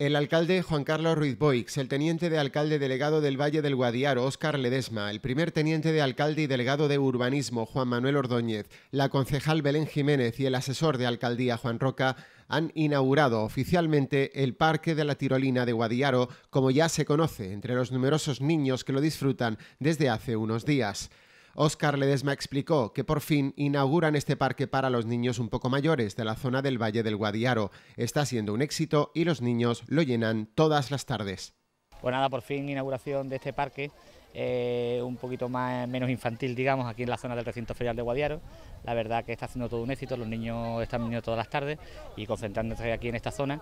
El alcalde Juan Carlos Ruiz Boix, el teniente de alcalde delegado del Valle del Guadiaro, Óscar Ledesma, el primer teniente de alcalde y delegado de urbanismo, Juan Manuel Ordóñez, la concejal Belén Jiménez y el asesor de alcaldía, Juan Roca, han inaugurado oficialmente el Parque de la Tirolina de Guadiaro, como ya se conoce entre los numerosos niños que lo disfrutan desde hace unos días. Oscar Ledesma explicó que por fin inauguran este parque para los niños un poco mayores de la zona del Valle del Guadiaro. Está siendo un éxito y los niños lo llenan todas las tardes. Pues nada, por fin inauguración de este parque, eh, un poquito más menos infantil, digamos, aquí en la zona del recinto ferial de Guadiaro. La verdad que está haciendo todo un éxito, los niños están viniendo todas las tardes y concentrándose aquí en esta zona,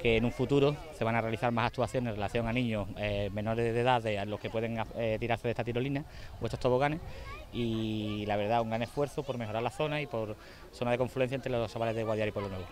que en un futuro se van a realizar más actuaciones en relación a niños eh, menores de edad, a los que pueden eh, tirarse de esta tirolina o estos toboganes. Y la verdad, un gran esfuerzo por mejorar la zona y por zona de confluencia entre los chavales de Guadiaro y Pueblo Nuevo.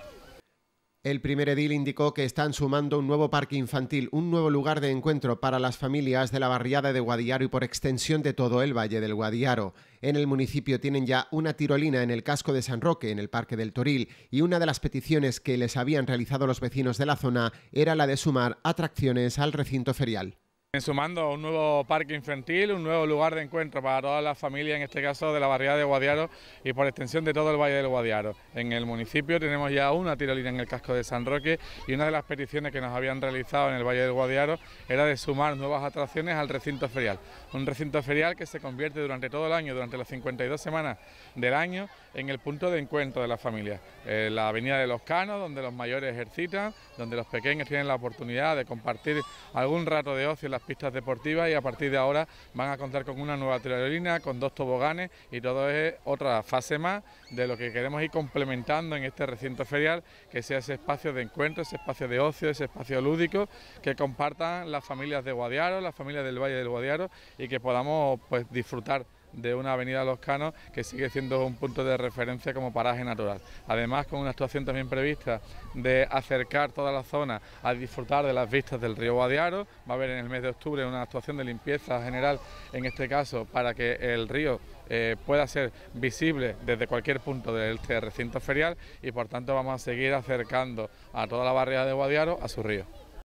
El primer edil indicó que están sumando un nuevo parque infantil, un nuevo lugar de encuentro para las familias de la barriada de Guadiaro y por extensión de todo el Valle del Guadiaro. En el municipio tienen ya una tirolina en el casco de San Roque, en el Parque del Toril, y una de las peticiones que les habían realizado los vecinos de la zona era la de sumar atracciones al recinto ferial. ...en Sumando un nuevo parque infantil, un nuevo lugar de encuentro para todas las familias, en este caso de la barriada de Guadiaro y por extensión de todo el Valle del Guadiaro. En el municipio tenemos ya una tirolina en el casco de San Roque y una de las peticiones que nos habían realizado en el Valle del Guadiaro era de sumar nuevas atracciones al recinto ferial. Un recinto ferial que se convierte durante todo el año, durante las 52 semanas del año, en el punto de encuentro de las familias, eh, la avenida de los Canos, donde los mayores ejercitan, donde los pequeños tienen la oportunidad de compartir algún rato de ocio en las pistas deportivas y a partir de ahora van a contar con una nueva tirolina, con dos toboganes y todo es otra fase más de lo que queremos ir complementando en este recinto ferial, que sea ese espacio de encuentro, ese espacio de ocio, ese espacio lúdico que compartan las familias de Guadiaro, las familias del Valle del Guadiaro y que podamos pues disfrutar de una avenida Los Canos que sigue siendo un punto de referencia como paraje natural. Además, con una actuación también prevista de acercar toda la zona a disfrutar de las vistas del río Guadiaro, va a haber en el mes de octubre una actuación de limpieza general, en este caso, para que el río eh, pueda ser visible desde cualquier punto de este recinto ferial y por tanto vamos a seguir acercando a toda la barriada de Guadiaro a su río.